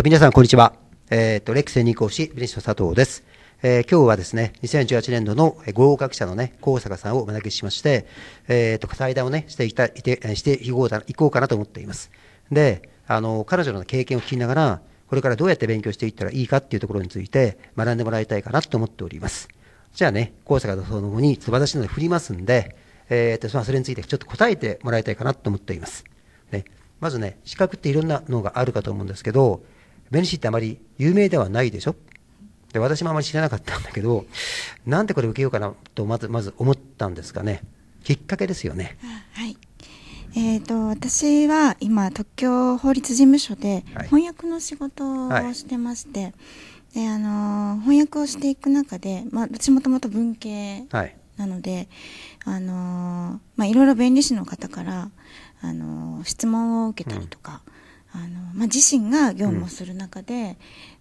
と皆さん、こんにちは。えっ、ー、と、レクセ2講師、ビネッシュ佐藤です。えー、今日はですね、2018年度の合格者のね、高坂さんをお招きしまして、えっ、ー、と、対談をね、していた、いて、していこういこうかなと思っています。で、あの、彼女の経験を聞きながら、これからどうやって勉強していったらいいかっていうところについて学んでもらいたいかなと思っております。じゃあね、高坂の方の方に素晴らしいので振りますんで、えっ、ー、と、まあ、それについてちょっと答えてもらいたいかなと思っています。ね。まずね、資格っていろんなのがあるかと思うんですけど、ベニシってあまり有名ではないでしょで私もあまり知らなかったんだけど、なんでこれ受けようかなとまずまず思ったんですかね、きっかけですよね。はい、えーと、私は今、特許法律事務所で翻訳の仕事をしてまして、はい、であの翻訳をしていく中で、まあ、私もともと文系なので、はいあのまあ、いろいろ弁理士の方からあの質問を受けたりとか。うんあの、まあ、自身が業務をする中で、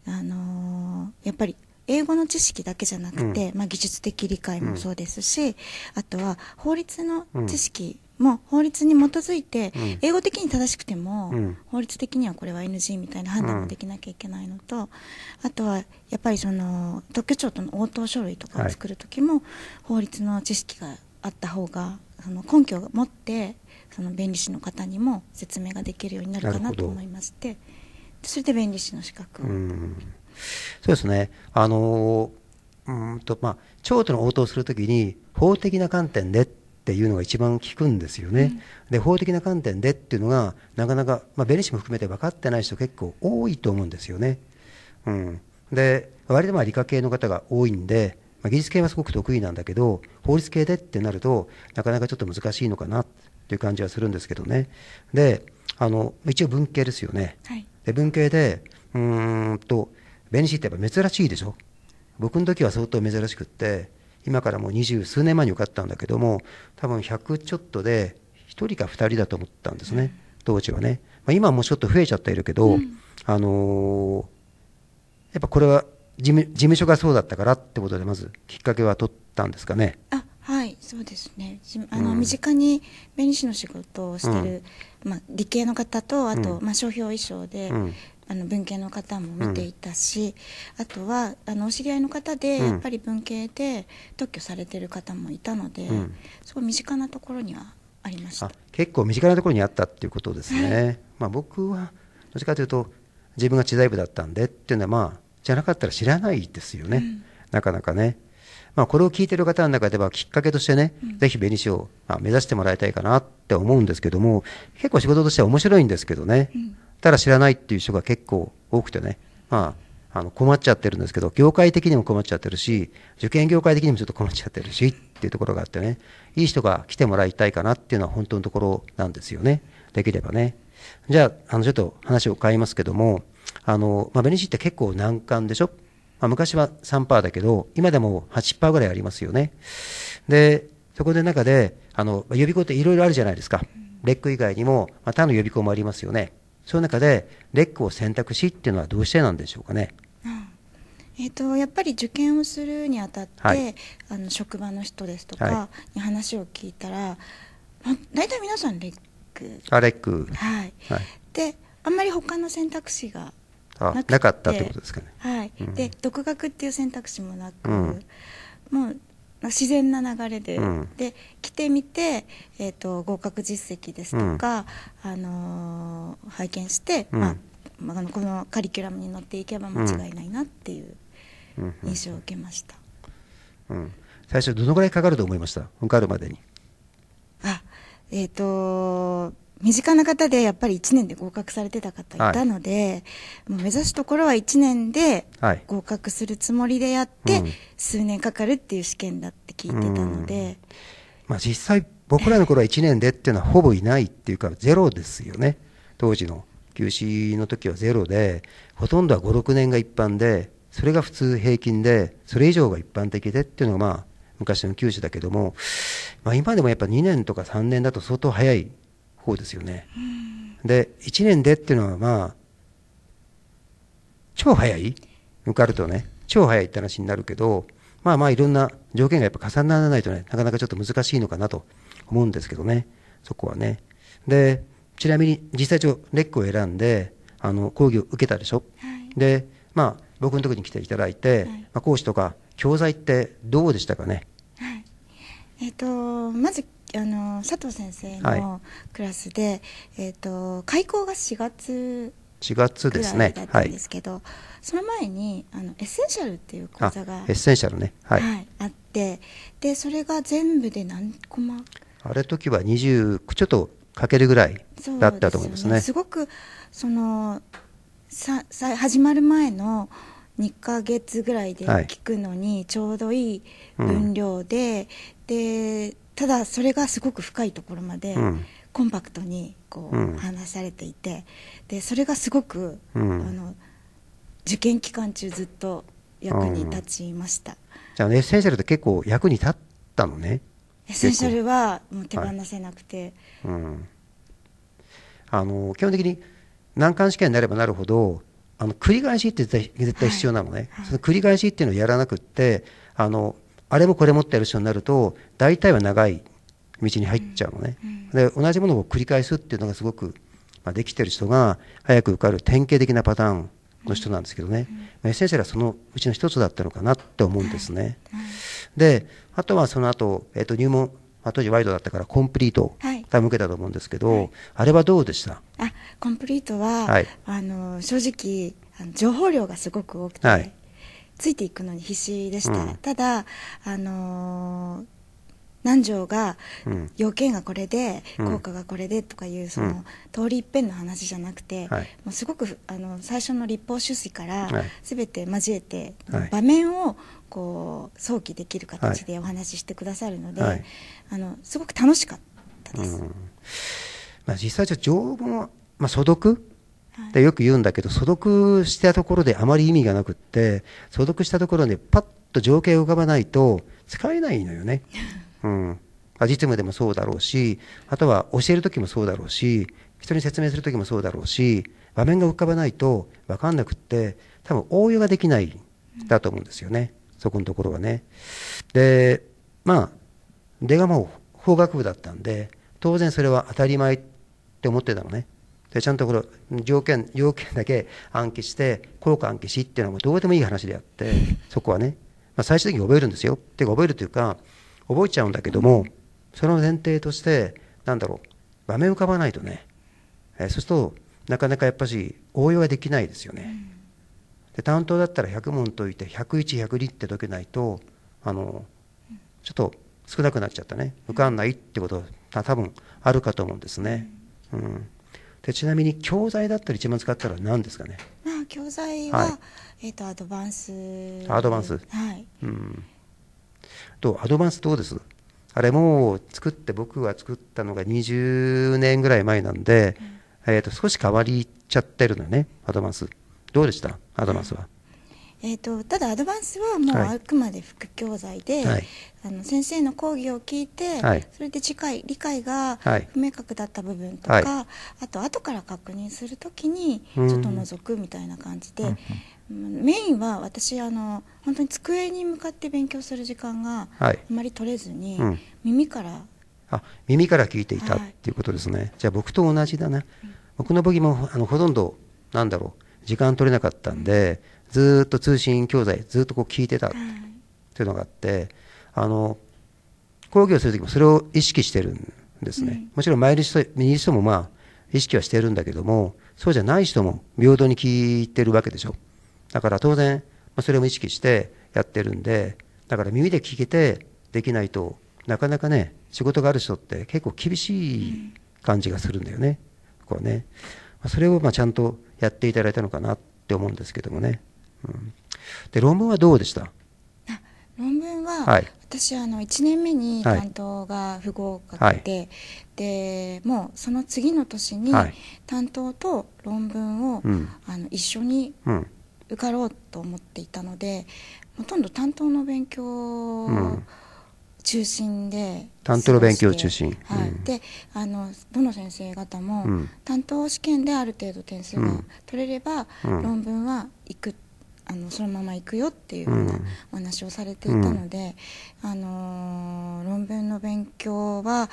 うん、あのやっぱり英語の知識だけじゃなくて、うん、まあ、技術的理解もそうですし、あとは法律の知識も法律に基づいて、英語的に正しくても、法律的にはこれは NG みたいな判断もできなきゃいけないのと、あとはやっぱりその特許庁との応答書類とかを作る時も、法律の知識があった方があの根拠を持ってその弁理士の方にも説明ができるようになるかなと思いましてそれで弁理士の資格そうですねあのうんとまあ長との応答するときに法的な観点でっていうのが一番効くんですよね、うん、で法的な観点でっていうのがなかなか、まあ、弁理士も含めて分かってない人結構多いと思うんですよね、うん、で割とまあ理科系の方が多いんでまあ、技術系はすごく得意なんだけど法律系でってなるとなかなかちょっと難しいのかなっていう感じはするんですけどね。で、あの、一応文系ですよね。はい、で文系で、うんと、弁士ってやっぱ珍しいでしょ。僕の時は相当珍しくって、今からもう二十数年前に受かったんだけども、多分100ちょっとで、1人か2人だと思ったんですね、当時はね。まあ、今はもうちょっと増えちゃっているけど、うん、あのー、やっぱこれは事務事務所がそうだったからってことで、まずきっかけは取ったんですかね。そうですねあの、うん、身近に弁理士の仕事をしている、うん、まあ、理系の方とあと、うん、まあ、商標衣装で、あの文系の方も見ていたし、あとはあのお知り合いの方で、やっぱり文系で特許されてる方もいたので、すご身近なところにはありました結構身近なところにあったっていうことですね、はい、まあ、僕はどっちかというと自分が知財部だったんでっていうのはまあじゃなかったら知らないですよね、なかなかねまあ、これを聞いてる方の中ではきっかけとしてね、うん、ぜひ紅師を、まあ、目指してもらいたいかなって思うんですけども、結構仕事としては面白いんですけどね、うん、ただ知らないっていう人が結構多くてね、まあ、あの困っちゃってるんですけど、業界的にも困っちゃってるし、受験業界的にもちょっと困っちゃってるしっていうところがあってね、いい人が来てもらいたいかなっていうのは本当のところなんですよね。できればね。じゃあ、あの、ちょっと話を変えますけども、あの、まあ、ベニシって結構難関でしょまあ、昔は3%だけど、今でも8%ぐらいありますよね。で、そこで中で、あの、予備校っていろいろあるじゃないですか。レック以外にも、まあ、他の予備校もありますよね。その中で、レックを選択しっていうのはどうしてなんでしょうかね。えーと、やっぱり受験をするにあたって、はい、あの職場の人ですとかに話を聞いたら、はい、大体皆さんレックあレック、はい、はい、であんまり他の選択肢があなかったってことですかね、はいうん、で独学っていう選択肢もなく、うん、もう自然な流れで、うん、で来てみて、えーと、合格実績ですとか、あのー、拝見して、まあまあ、このカリキュラムに乗っていけば間違いないなっていう印象を受けました、うん最初どのぐらいかかると思いました受かるまでにあえっ、ー、と身近な方でやっぱり1年で合格されてた方いたので、はい、もう目指すところは1年で合格するつもりでやって、はい数年かかるっていう試験だって聞いてたので、まあ、実際僕らの頃は1年でっていうのはほぼいないっていうかゼロですよね当時の休止の時はゼロでほとんどは56年が一般でそれが普通平均でそれ以上が一般的でっていうのがまあ昔の九州だけども、まあ、今でもやっぱ2年とか3年だと相当早い方ですよね。で、1年でっていうのはまあ、超早い受かるとね、超早いって話になるけど、まあまあいろんな条件がやっぱ重ならないとね、なかなかちょっと難しいのかなと思うんですけどね、そこはね。で、ちなみに実際ちょ、レックを選んで、あの、講義を受けたでしょ、はい、で、まあ、僕のとこに来ていただいて、はい、まあ、講師とか教材ってどうでしたかね、はい、えっ、ー、と、まずあの佐藤先生のクラスで、はい、えっ、と開校が4月四月ですねだったんですけど、はい、その前にあのエッセンシャルっていう講座がエッセンシャルね、はい、はい、あってでそれが全部で何コマあれ時は20ちょっとかけるぐらいだったと思いますね、ね、すごくそのささ始まる前の2か月ぐらいで聞くのにちょうどいい分量で、はいうん、でただそれがすごく深いところまでコンパクトにこう話されていて、でそれがすごく、あの受験期間中ずっと役に立ちました、じゃあ、エッセンシャルって結構役に立ったのねエッセンシャルはもう手放せなくて、はい、うん、あの基本的に難関試験になればなるほどあの繰り返しって絶対絶対必要なのね、はい、その繰り返しっていうのをやらなくってあのあれもこれもってやる人になると大体は長い道に入っちゃうのね、うんうん、で同じものを繰り返すっていうのがすごく、まあ、できてる人が早く受かる典型的なパターンの人なんですけどね、先生エッセンシャルはそのうちの一つだったのかなって思うんですね、であとはその後、えー、と入門、まあ、当時ワイドだったからコンプリート、はい多分受けたと思うんですけど、はい、あれはどうでしたあコンプリートは、はい、あの正直情報量がすごく多くて、はい、ついていくのに必死でした、うん、ただあのー何条が要件がこれで、うん、効果がこれでとかいうその、通り一遍の話じゃなくて、はい、もうすごくあの最初の立法趣旨から全て交えて、はい、場面をこう想起できる形でお話ししてくださるので、はい、あのすごく楽しかった。ったです。うんまあ、実際じゃ情報も、まあ、所読でよく言うんだけど、所読したところであまり意味がなくって、所読したところで、パッと情景を浮かばないと使えないのよね。うん。実務でもそうだろうし、あとは教える時もそうだろうし、人に説明する時もそうだろうし、場面が浮かばないと分かんなくって、多分応用ができないだと思うんですよね。うん、そこのところはね。で、まあ、出がもう法学部だったんで、当然それは当たり前って思ってたのね。でちゃんとこの条件、要件だけ暗記して、効果暗記しっていうのはどうでもいい話であって、そこはね、まあ、最終的に覚えるんですよ。っていうか覚えるというか、覚えちゃうんだけども、その前提として、なんだろう、場面浮かばないとね、えそうすると、なかなかやっぱし応用はできないですよね。で担当だったら100問解いて、101、102って解けないと、あの、ちょっと少なくなっちゃったね。浮かんないってこと多分あるかと思うんですね。うん、でちなみに教材だったら一番使ったら何ですかね、まあ、教材は、はい、えーと、アドバンスアドバンスはい、うん、どアドバンスどうですあれもう作って僕が作ったのが20年ぐらい前なんで、うん、えーと、少し変わりちゃってるのねアドバンスどうでしたアドバンスは、うんえーと、ただアドバンスはもうあくまで副教材で、はい、あの先生の講義を聞いて、はい、それで理解理解が不明確だった部分とか、はい、あと後から確認するときにちょっと覗くみたいな感じで、うん、メインは私あの本当に机に向かって勉強する時間があまり取れずに、うん、耳からあ耳から聞いていたっていうことですね、じゃあ僕と同じだな、うん、僕の時もあのほとんどなんだろう時間取れなかったんで、うんずっと通信教材ずっとこう聞いてたっていうのがあってあの講義をする時もそれを意識してるんですね、もちろん前にしてもまあ意識はしてるんだけどもそうじゃない人も平等に聞いてるわけでしょだから当然それも意識してやってるんでだから耳で聞けてできないとなかなかね仕事がある人って結構厳しい感じがするんだよね、こうねそれをまあちゃんとやっていただいたのかなって思うんですけどもねで論文はどうでした論文は、はい、私あの1年目に担当が不合格で、はい、でもうその次の年に担当と論文を、はい、あの一緒に受かろうと思っていたので、うん、ほとんど担当の勉強中心で、担当の勉強中心、はい、うん、であのどの先生方も、担当試験である程度点数が取れれば、論文は行くってあのそのまま行くよっていうようなお話をされていたので、あの論文の勉強は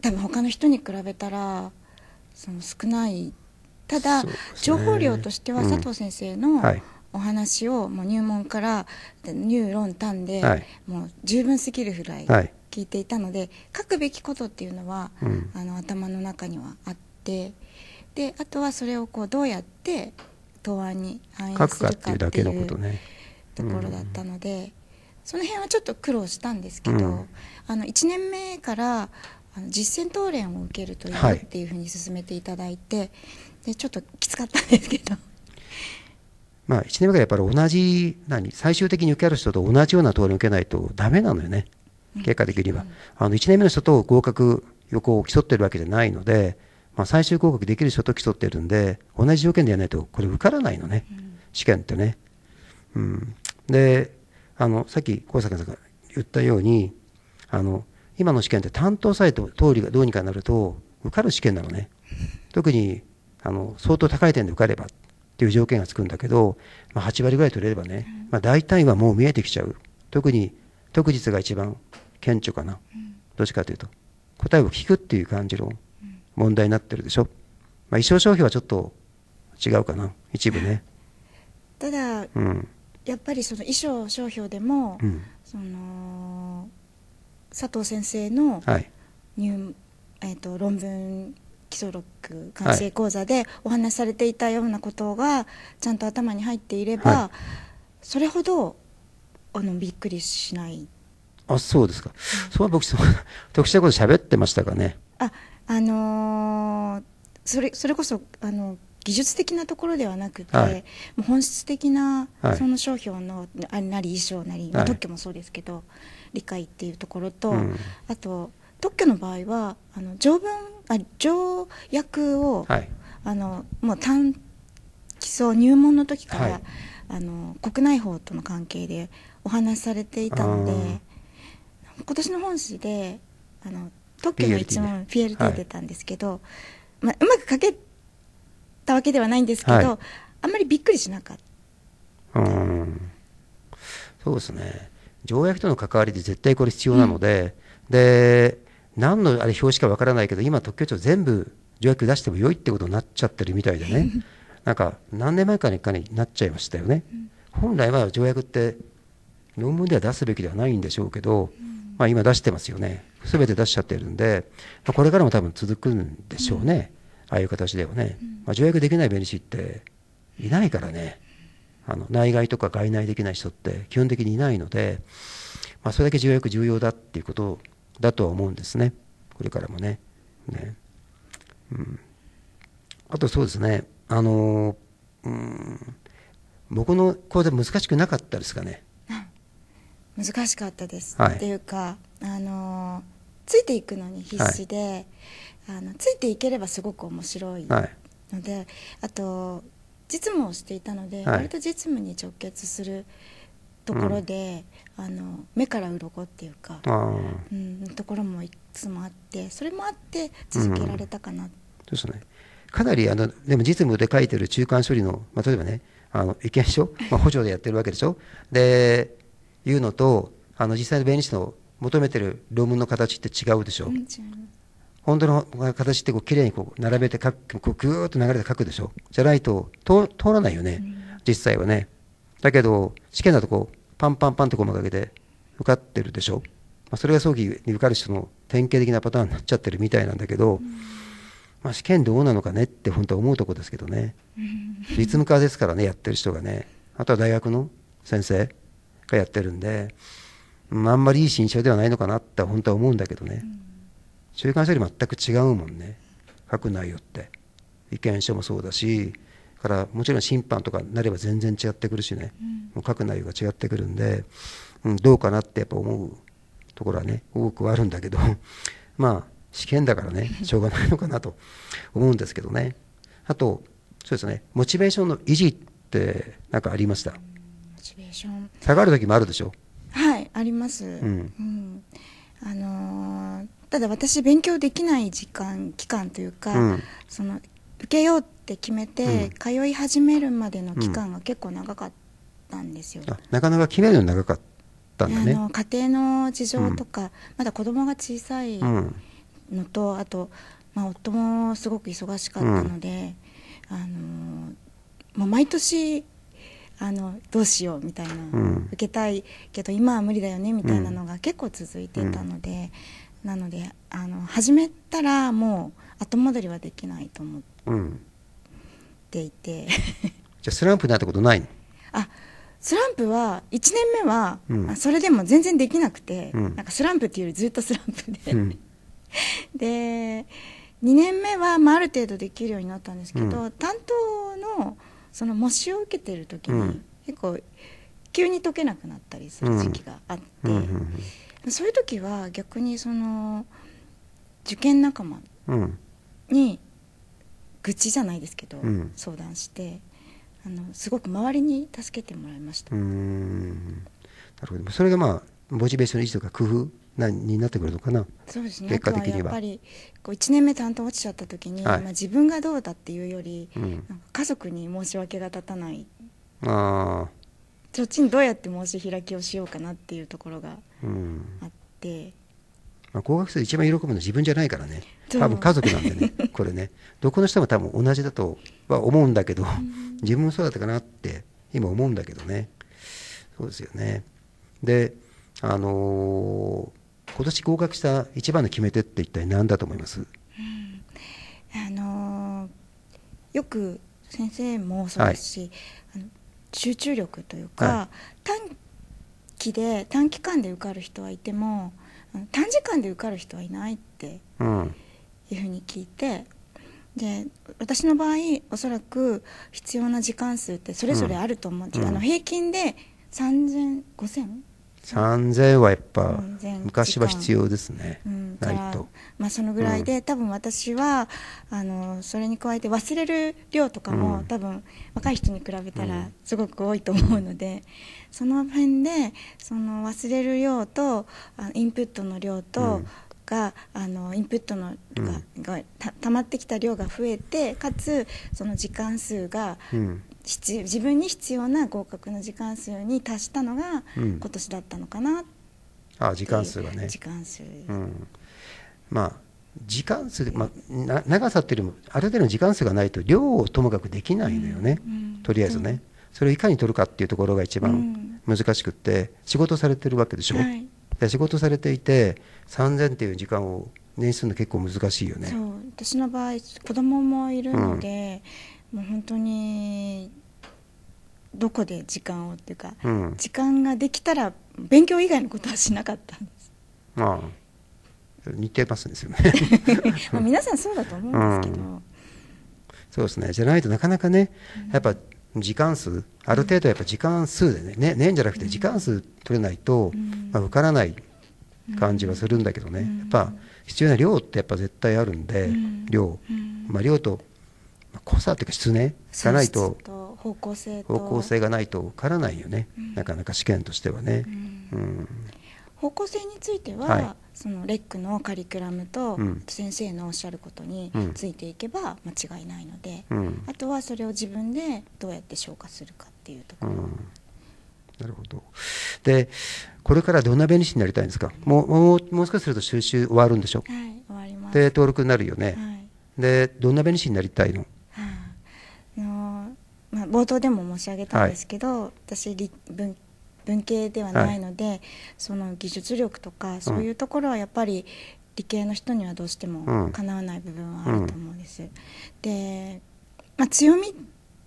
多分他の人に比べたらその少ないただ、ね、情報量としては佐藤先生の、はい、お話をもう入門から入論端で、はい、もう十分すぎるぐらい聞いていたので、書くべきことっていうのは、あの頭の中にはあってであとはそれをこうどうやって答案に反映するかっていう書くかっていうだけのことねところだったので、その辺はちょっと苦労したんですけど、うん、あの1年目からあの実践答練を受けるといいっていうふうに進めていただいて、はい、でちょっときつかったんですけど。まあ、1年目からやっぱり同じ何最終的に受ける人と同じような通りを受けないとダメなのよね結果的には、あの1年目の人と合格横を競ってるわけじゃないのでまあ、最終合格できる所得取ってるんで、同じ条件でやらないと、これ受からないのね、うん、試験ってね。うん、であの、さっき高坂さんが言ったように、あの今の試験って担当さえと通りがどうにかなると、受かる試験なのね。特にあの相当高い点で受かればっていう条件がつくんだけど、まあ、8割ぐらい取れればね、まあ、大体はもう見えてきちゃう。特に特日が一番顕著かな。どっちかというと。答えを聞くっていう感じの。問題になってるでしょ。まあ、衣装消費はちょっと違うかな、一部ね。ただ、うん、やっぱりその衣装商標でも、うん、その佐藤先生の入、はい、えーと、論文基礎録完成講座でお話しされていたようなことがちゃんと頭に入っていれば、はい、それほどあのびっくりしないあそうですか、うん、そう僕 特殊なこと喋ってましたかねああのー、それそれこそあの技術的なところではなくて、はい、本質的なその商標の、あなり衣装なり、はい、特許もそうですけど理解っていうところと、うん、あと特許の場合はあの条文あ条約を、はい、あのもう単基礎入門の時から、あの国内法との関係でお話しされていたので今年の本誌であの特許の一番 PLT で PLT 出たんですけど、はい、まあ、うまく書けたわけではないんですけど、はい、あんまりびっくりしなかったうんそうですね条約との関わりで絶対これ必要なので、うん、で何のあれ表紙かわからないけど今特許庁全部条約出しても良いってことになっちゃってるみたいでね なんか何年前かにかになっちゃいましたよね、うん、本来は条約って論文では出すべきではないんでしょうけど、うん、まあ、今出してますよね全て出しちゃってるんで、まあ、これからも多分続くんでしょうね、うん、ああいう形ではね、うん、まあ、条約できない弁理士っていないからねあの内外とか外内できない人って基本的にいないので、まあ、それだけ条約重要だっていうことだとは思うんですねこれからもねね、うん、あとそうですねあのうん僕のれで難しくなかったですかね難しかったです、はい、っていうかあのついていくのに必死で、はい、あのついていければすごく面白いので、はい、あと実務をしていたので、割と実務に直結するところで、うん、あの目から鱗っていうか、うん、ところもいつもあってそれもあって続けられたかな、うん、ですねかなりあのでも実務で書いてる中間処理の、まあ、例えばねあの意見書、まあ、補助でやってるわけでしょでいうのと、あの、実際の弁理士の求めてる論文の形って違うでしょ。う本当の形ってこう綺麗にこう並べて書く、こうぐーっと流れて書くでしょ。じゃないと通らないよね、実際はね。だけど、試験だとこう、パンパンパンって細かけて受かってるでしょ。まあ、それが早期に受かる人の典型的なパターンになっちゃってるみたいなんだけど、うん、まあ、試験どうなのかねって本当は思うとこですけどね。実務家ですからね、やってる人がね。あとは大学の先生。がやってるんで、あ、んまりいい新書ではないのかなって本当は思うんだけどね、週刊誌より全く違うもんね書く内容って意見書もそうだしからもちろん審判とかなれば全然違ってくるしね、もう書く内容が違ってくるんで、うん、どうかなってやっぱ思うところはね多くはあるんだけど まあ試験だからねしょうがないのかなと 思うんですけどねあとそうですねモチベーションの維持ってなんかありました、ベーション下がる時もあるでしょはいあります、うん、うん、あのー、ただ私勉強できない時間期間というか、うん、その受けようって決めて、通い始めるまでの期間が結構長かったんですよ、なかなか決めるの長かったんだねあの家庭の事情とか、まだ子供が小さいのと、あと、まあ、夫もすごく忙しかったので、あのー、もう毎年あのどうしようみたいな、うん、受けたいけど今は無理だよねみたいなのが結構続いていたので、うん、なのであの始めたらもう後戻りはできないと思っていて、うん、じゃあスランプになったことないあスランプは1年目は、うん、それでも全然できなくて、なんかスランプっていうよりずっとスランプで、で2年目は、まあ、ある程度できるようになったんですけど、担当のその模試を受けてる時に結構急に解けなくなったりする時期があって、そういう時は逆にその受験仲間に愚痴じゃないですけど、相談してあのすごく周りに助けてもらいました。なるほどそれがまあモチベーションの維持とか工夫なになってくるのかな、そうですね、結果的には。はやっぱりこう1年目担当落ちちゃった時に、はいまあ、自分がどうだっていうより、うん家族に申し訳が立たないあそっちにどうやって申し開きをしようかなっていうところがあ、ってまあ、高学生で一番喜ぶのは自分じゃないからね多分家族なんでね これねどこの人も多分同じだとは思うんだけど、自分もそうだったかなって今思うんだけどねそうですよねであのー今年合格した一番の決め手って一体何だと思います、うん、あのー、よく先生もそうですし、はい、集中力というか、はい、短期で短期間で受かる人はいても短時間で受かる人はいないっていうふうに聞いて、うん、で私の場合おそらく必要な時間数ってそれぞれあると思うんです、うん、あの平均で30005000 3000はやっぱ昔は必要ですね、うん、ないと、まあ、そのぐらいで、うん、多分私はあのそれに加えて忘れる量とかも、うん、多分若い人に比べたらすごく多いと思うので、その辺でその忘れる量とあインプットの量と、があのインプットのが,、がたまってきた量が増えてかつその時間数が、うん、自分に必要な合格の時間数に達したのが今年だったのかな、うん、あ時間数がね時間数、うん、まあ時間数、まあ、長さっていうよりもある程度の時間数がないと量をともかくできないのよね、うん、とりあえずね、それをいかに取るかっていうところが一番難しくって仕事されてるわけでしょ、はい、仕事されていて3000っていう時間を年数するの結構難しいよねそう私の場合子供もいるので、うんもう本当にどこで時間をっていうか、うん、時間ができたら勉強以外のことはしなかったんですああ似てますですよね まあ皆さんそうだと思うんですけど、うん、そうですねじゃないとなかなかねやっぱ時間数ある程度やっぱ時間数でねね、年じゃなくて時間数取れないと、まあ、受からない感じはするんだけどね、やっぱ必要な量ってやっぱ絶対あるんで、量、まあ、量と濃さというか質ねがないと方向性方向性がないと受からないよね、うん、なかなか試験としてはね、うん、うん、方向性については、はい、そのレックのカリキュラムと先生のおっしゃることについていけば間違いないので、うん、あとはそれを自分でどうやって消化するかっていうところ、なるほど。で、これからどんな弁理士になりたいんですか。もう、もう、もう少しすると収集終わるんでしょ。はい、終わります。で、登録になるよね。はい、で、どんな弁理士になりたいの。冒頭でも申し上げたんですけど、はい、私文文系ではないので、はい、その技術力とかそういうところはやっぱり理系の人にはどうしてもかなわない部分はあると思うんです。うん、で、まあ、強み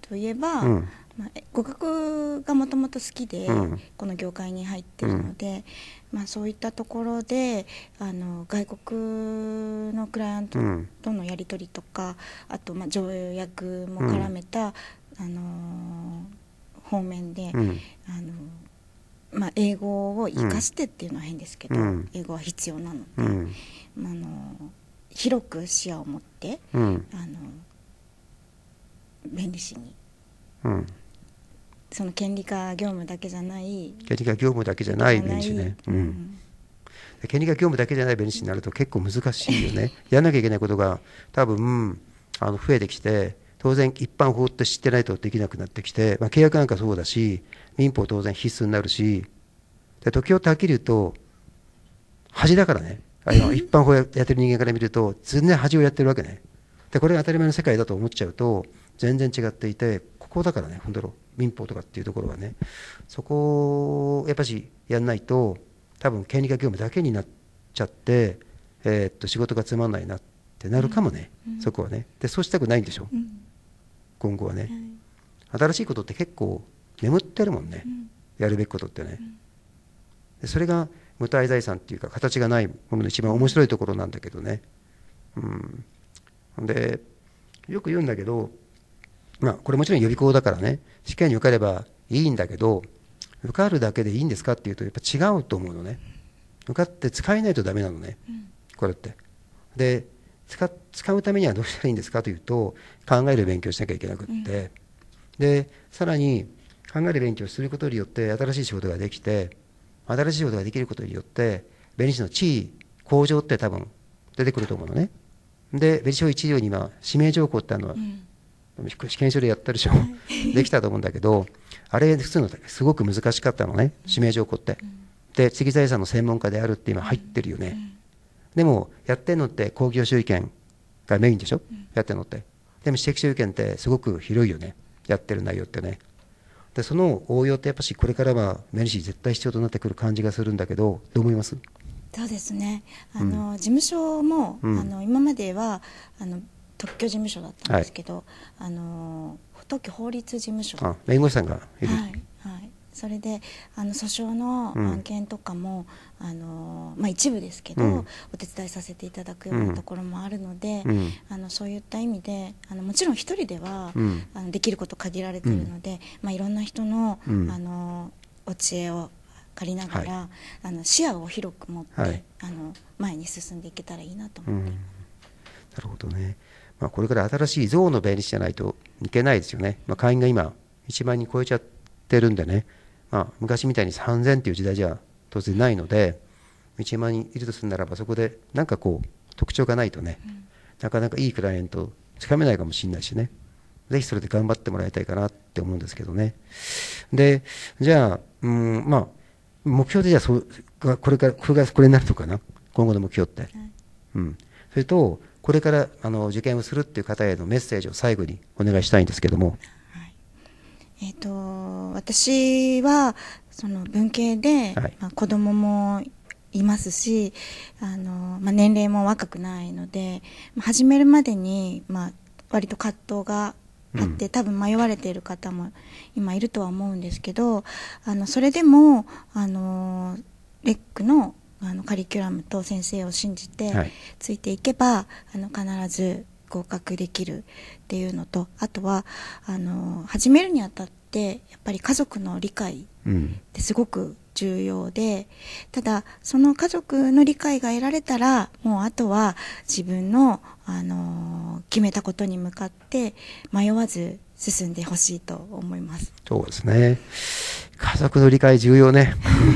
といえば、うんまあ、語学がもともと好きで、うん、この業界に入ってるので、うん、まあ、そういったところであの外国のクライアントとのやり取りとか、うん、あとまあ条約も絡めたあの方面で、うんあのまあ、英語を生かしてっていうのは変ですけど、うん英語は必要なので、うんあ、のの広く視野を持って、うんあの弁理士にうんその権利化業務だけじゃない権利化業務だけじゃない弁理士ね、ううん権利が業務だけじゃない弁理士になると結構難しいよねやらなきゃいけないことが多分あの増えてきて当然一般法って知ってないとできなくなってきて、まあ、契約なんかそうだし民法当然必須になるしで時をたっきり言うと恥だからねあの一般法やってる人間から見ると全然恥をやってるわけねでこれが当たり前の世界だと思っちゃうと全然違っていてここだからね本当の民法とかっていうところはねそこをやっぱしやんないと多分権利化業務だけになっちゃって、えー、っと仕事がつまんないなってなるかもね、うん、そこはねでそうしたくないんでしょ、うん今後はね、新しいことって結構眠ってるもんね、やるべきことってね、うそれが無体財産っていうか形がないものの一番面白いところなんだけどねうんでよく言うんだけどまあこれもちろん予備校だからね試験に受かればいいんだけど受かるだけでいいんですかっていうとやっぱ違うと思うのね受かって使えないとダメなのね、これってで使うためにはどうしたらいいんですかというと考える勉強しなきゃいけなくって、うん、でさらに考える勉強することによって新しい仕事ができて新しい仕事ができることによってベニシの地位向上って多分出てくると思うのねでベニシ法1条に今指名条項ってあの、うん、試験書でやったでしょ できたと思うんだけどあれ普通のすごく難しかったのね指名条項って、うん、で次財産の専門家であるって今入ってるよね、でもやってんのって公共主義権がメインでしょ、うん、やってんのってでも私的主義権ってすごく広いよねやってる内容ってねでその応用ってやっぱしこれからはメルシ絶対必要となってくる感じがするんだけどどう思いますそうですねあの、うん、事務所も、うん、あの今まではあの特許事務所だったんですけど、はい、あの特許法律事務所あ弁護士さんがいる、はいはい、それであの訴訟の案件とかも、あのまあ、一部ですけど、うん、お手伝いさせていただくようなところもあるので、うん、あのそういった意味であのもちろん一人では、うん、あのできること限られているので、まあ、いろんな人の,、あのお知恵を借りながら、はい、あの視野を広く持って、はい、あの前に進んでいけたらいいなと思ってなるほどねまあ、これから新しい像の弁理士じゃないといけないですよね、まあ、会員が今、1万人超えちゃってるんでね、まあ、昔みたいに3000という時代じゃ当然ないので1万人いるとするならばそこで何かこう特徴がないとね、うん、なかなかいいクライアントつかめないかもしれないしねぜひそれで頑張ってもらいたいかなって思うんですけどねでじゃあうんまあ目標でじゃあそこれからこれがこれになるのかな今後の目標って、はい、うんそれとこれからあの受験をするっていう方へのメッセージを最後にお願いしたいんですけども、はい、えっ、ー、と私はその文系で、はいまあ、子供もいますしあの、まあ、年齢も若くないので、まあ、始めるまでに、まあ、割と葛藤があって、うん、多分迷われている方も今いるとは思うんですけどあのそれでもあのレックのあのカリキュラムと先生を信じてついていけば、はい、あの必ず合格できるっていうのとあとはあの始めるにあたってやっぱり家族の理解すごく重要でただその家族の理解が得られたらもうあとは自分の、あの決めたことに向かって迷わず進んでほしいと思いますそうですね家族の理解重要ね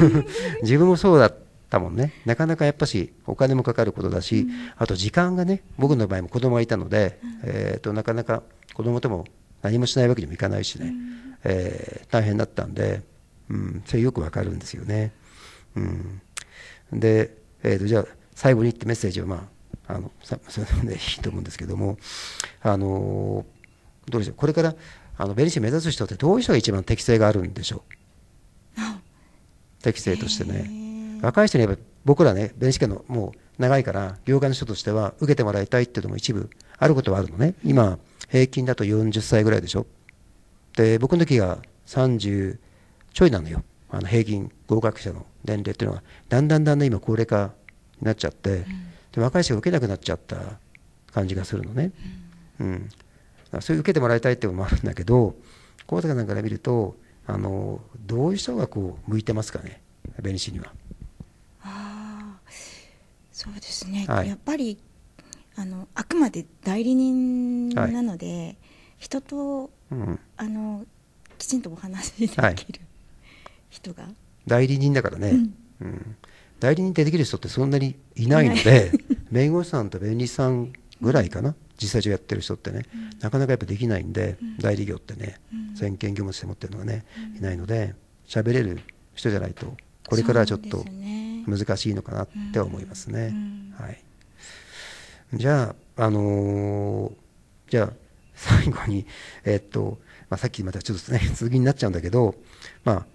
自分もそうだったもんねなかなかやっぱしお金もかかることだし、うん、あと時間がね僕の場合も子供がいたので、うん、えーと、となかなか子供とも何もしないわけにもいかないしね、うん、えー、大変だったんで。うん、それよくわかるんですよね。うん、で、えーと、じゃあ最後にってメッセージは、まあ、あのさ それでいいと思うんですけども、あのどうでしょうこれからあの弁理士目指す人ってどういう人が一番適性があるんでしょう適性としてね。若い人にやっぱ僕らね、弁ニ士アのもう長いから、業界の人としては受けてもらいたいっていうのも一部あることはあるのね。今、平均だと40歳ぐらいでしょ。で、僕の時が30、ちょいなのよあの平均合格者の年齢っていうのはだんだんだんだん今高齢化になっちゃって、うん、で若い人が受けなくなっちゃった感じがするのね、うん、うん、それ受けてもらいたいっていうのもあるんだけど香坂さんから見るとあのどういう人がこう向いてますかね弁理士には。あそうですね、はい、やっぱりあのあくまで代理人なので、はい、人と、うん、あのきちんとお話しできる、人が代理人だからね、うん、うん、代理人ってできる人ってそんなにいないので 弁護士さんと弁理士さんぐらいかな、実際上やってる人ってね、うん、なかなかやっぱできないんで、うん、代理業ってね、専権業務として持ってるのがね、いないので喋れる人じゃないとこれからはちょっと難しいのかなって思いますね。はい、じゃあ、あのー、じゃあ最後に、えー、っとまあ、さっきまたちょっと、ね、続きになっちゃうんだけど、まあ、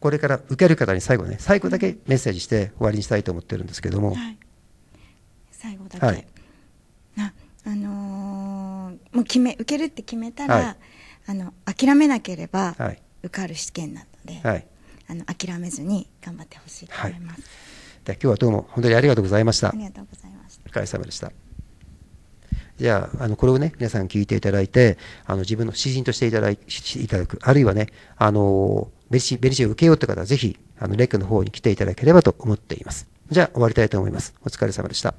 これから受ける方に最後ね、最後だけメッセージして終わりにしたいと思ってるんですけども。はい、最後だけ。はい、あ、あのー、もう決め、受けるって決めたら、はい、あの、諦めなければ、受かる試験なので、はい、あの、諦めずに頑張ってほしいと思います。で今日はどうも本当にありがとうございました。ありがとうございました。お疲れ様でした。じゃあ、あの、これをね、皆さん聞いていただいて、あの、自分の指針としていただい、いただく。あるいはね、あのーベリシ、ベリシを受けようって方はぜひ、あの、レックの方に来ていただければと思っています。じゃあ、終わりたいと思います。お疲れ様でした。